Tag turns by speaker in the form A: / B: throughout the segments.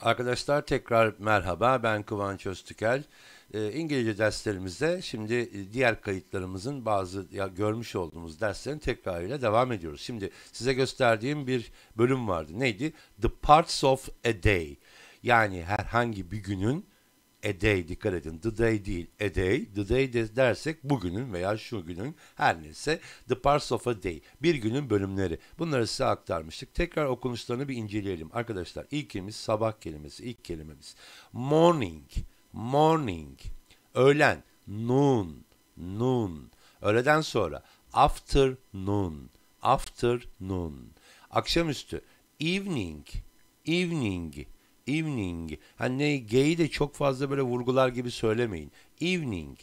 A: Arkadaşlar tekrar merhaba ben Kıvanç Öztükel. Ee, İngilizce derslerimizde şimdi diğer kayıtlarımızın bazı ya, görmüş olduğumuz derslerin tekrarıyla devam ediyoruz. Şimdi size gösterdiğim bir bölüm vardı. Neydi? The Parts of a Day. Yani herhangi bir günün a day dikkat edin. The day değil a day. The day de dersek bugünün veya şu günün her neyse the parts of a day. Bir günün bölümleri. Bunları size aktarmıştık. Tekrar okunuşlarını bir inceleyelim. Arkadaşlar ilkimiz sabah kelimesi. ilk kelimemiz. Morning. Morning. Öğlen. Noon. Noon. Öğleden sonra. Afternoon. Afternoon. Akşamüstü. Evening. Evening Evening. Hani G'yi de çok fazla böyle vurgular gibi söylemeyin. Evening.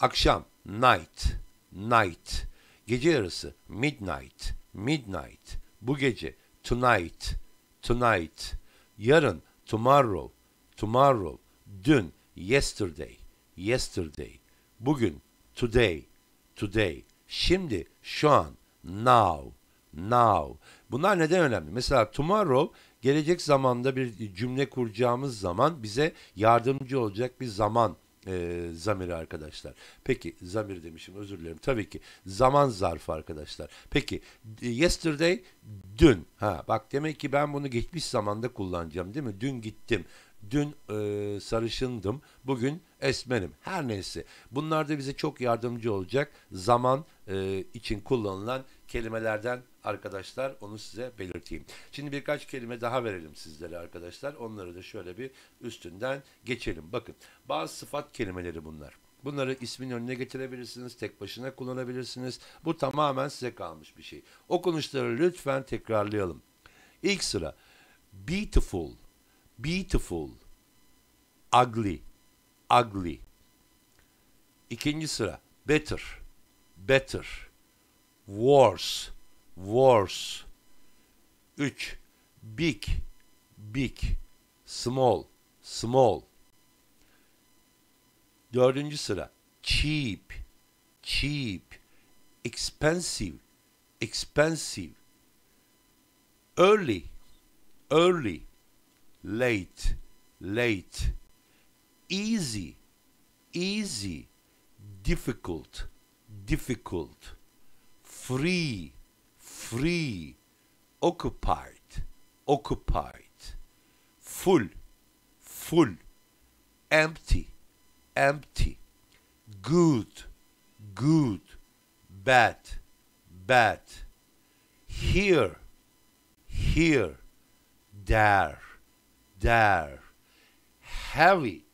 A: Akşam. Night. Night. Gece yarısı. Midnight. Midnight. Bu gece. Tonight. Tonight. Yarın. Tomorrow. Tomorrow. Dün. Yesterday. Yesterday. Bugün. Today. Today. Şimdi. Şu an. Now. Now. Bunlar neden önemli? Mesela tomorrow gelecek zamanda bir cümle kuracağımız zaman bize yardımcı olacak bir zaman e, zamiri arkadaşlar. Peki zamir demişim özür dilerim. Tabii ki zaman zarfı arkadaşlar. Peki e, yesterday dün. Ha bak demek ki ben bunu geçmiş zamanda kullanacağım değil mi? Dün gittim. Dün e, sarışındım, bugün esmerim. Her neyse. Bunlar da bize çok yardımcı olacak. Zaman e, için kullanılan kelimelerden arkadaşlar onu size belirteyim. Şimdi birkaç kelime daha verelim sizlere arkadaşlar. Onları da şöyle bir üstünden geçelim. Bakın bazı sıfat kelimeleri bunlar. Bunları ismin önüne getirebilirsiniz, tek başına kullanabilirsiniz. Bu tamamen size kalmış bir şey. Okunuşları lütfen tekrarlayalım. İlk sıra beautiful Beautiful. Ugly. Ugly. İkinci sıra. Better. Better. Worse. Worse. Üç. Big. Big. Small. Small. Dördüncü sıra. Cheap. Cheap. Expensive. Expensive. Early. Early late, late, easy, easy, difficult, difficult, free, free, occupied, occupied, full, full, empty, empty, good, good, bad, bad, here, here, there there. Heavy,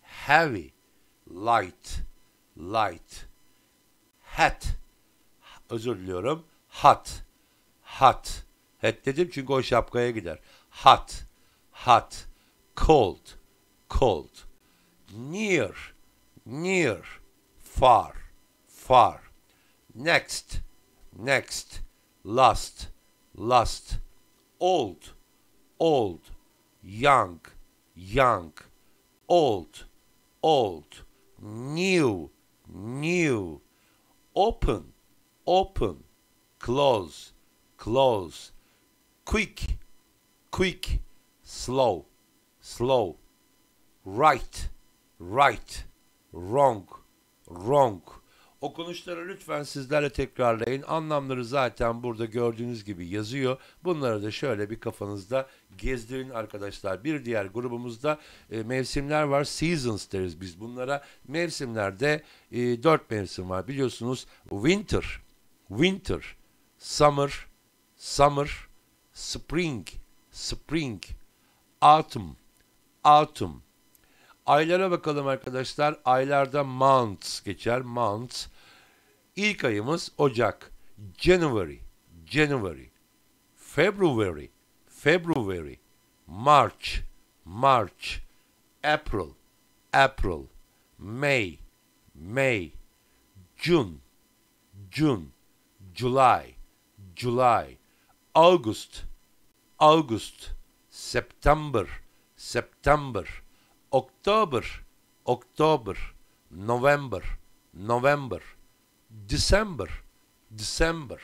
A: heavy, light, light. Hat, özür diliyorum. Hat, hat. Hat dedim çünkü o şapkaya gider. Hat, hat, Cold, cold. Near, near. Far, far. Next, next. Last, last. Old, old young, young, old, old, new, new, open, open, close, close, quick, quick, slow, slow, right, right, wrong, wrong. Okunuşları lütfen sizlerle tekrarlayın. Anlamları zaten burada gördüğünüz gibi yazıyor. Bunları da şöyle bir kafanızda gezdirin arkadaşlar. Bir diğer grubumuzda e, mevsimler var. Seasons deriz biz bunlara. Mevsimlerde e, dört mevsim var biliyorsunuz. Winter, winter, summer, summer, spring, spring, autumn, autumn, Aylara bakalım arkadaşlar. Aylarda months geçer. months İlk ayımız Ocak. January. January. February. February. March. March. April. April. May. May. June. June. July. July. August. August. September. September. October, October, November, November, December, December.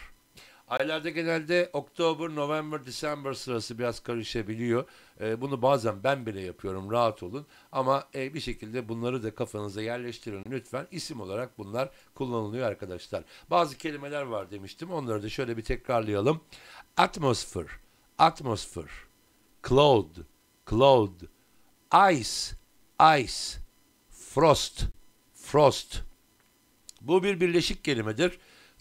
A: Aylarda genelde Oktober, November, December sırası biraz karışabiliyor. E, bunu bazen ben bile yapıyorum rahat olun. Ama e, bir şekilde bunları da kafanıza yerleştirin lütfen. İsim olarak bunlar kullanılıyor arkadaşlar. Bazı kelimeler var demiştim. Onları da şöyle bir tekrarlayalım. Atmosfer, Atmosfer, cloud, cloud, ice, Ice, frost, frost. Bu bir birleşik kelimedir.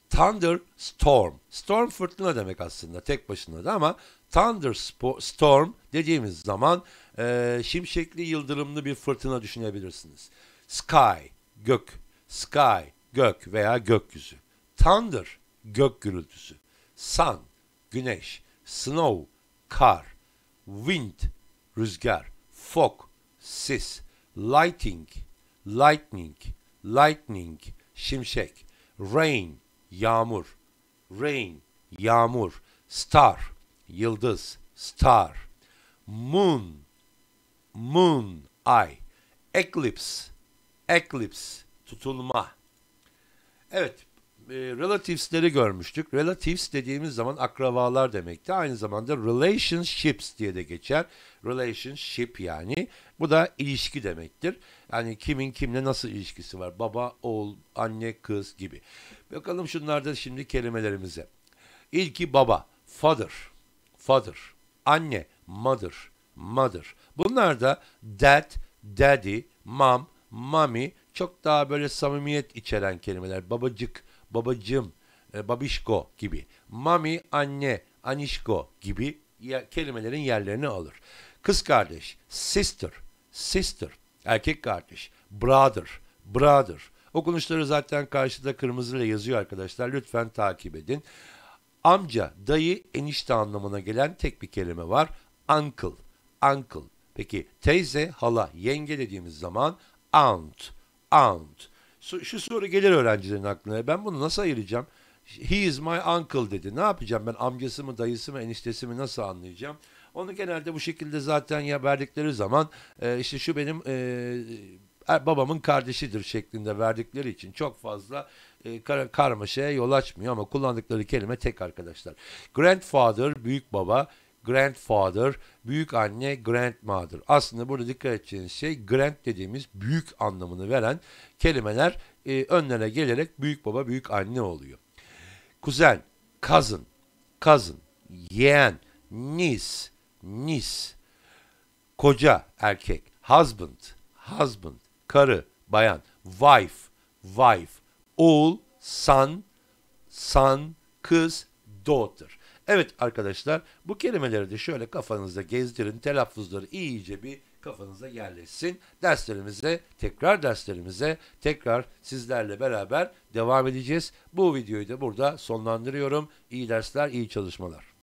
A: Thunder storm. Storm fırtına demek aslında tek başına da ama thunder storm dediğimiz zaman e, şimşekli yıldırımlı bir fırtına düşünebilirsiniz. Sky gök, sky gök veya gökyüzü. Thunder gök gürültüsü. Sun güneş, snow kar, wind rüzgar, fog sis. Lighting, lightning, lightning, şimşek. Rain, yağmur. Rain, yağmur. Star, yıldız, star. Moon, moon, ay. Eclipse, eclipse, tutulma. Evet, e, relatives'leri görmüştük. Relatives dediğimiz zaman akrabalar demekti. Aynı zamanda relationships diye de geçer. Relationship yani. Bu da ilişki demektir. Yani kimin kimle nasıl ilişkisi var? Baba, oğul, anne, kız gibi. Bakalım şunlarda şimdi kelimelerimize. İlki baba, father, father, anne, mother, mother. Bunlar da dad, daddy, mom, mommy çok daha böyle samimiyet içeren kelimeler. Babacık, babacım, e, babişko gibi, mami anne, anişko gibi ya, kelimelerin yerlerini alır. Kız kardeş, sister, sister, erkek kardeş, brother, brother. Okunuşları zaten karşıda kırmızıyla yazıyor arkadaşlar. Lütfen takip edin. Amca, dayı, enişte anlamına gelen tek bir kelime var. Uncle, uncle. Peki teyze, hala, yenge dediğimiz zaman aunt, aunt şu soru gelir öğrencilerin aklına. Ben bunu nasıl ayıracağım? He is my uncle dedi. Ne yapacağım ben amcası mı dayısı mı eniştesi mi nasıl anlayacağım? Onu genelde bu şekilde zaten ya verdikleri zaman e, işte şu benim e, e babamın kardeşidir şeklinde verdikleri için çok fazla e, kar karmaşaya yol açmıyor ama kullandıkları kelime tek arkadaşlar. Grandfather büyük baba grandfather, büyük anne grandmother. Aslında burada dikkat edeceğiniz şey grand dediğimiz büyük anlamını veren kelimeler e, önlere gelerek büyük baba, büyük anne oluyor. Kuzen, cousin, cousin, yeğen, niece, niece, koca, erkek, husband, husband, karı, bayan, wife, wife, oğul, son, son, kız, daughter. Evet arkadaşlar bu kelimeleri de şöyle kafanızda gezdirin. Telaffuzları iyice bir kafanıza yerleşsin. Derslerimize, tekrar derslerimize tekrar sizlerle beraber devam edeceğiz. Bu videoyu da burada sonlandırıyorum. İyi dersler, iyi çalışmalar.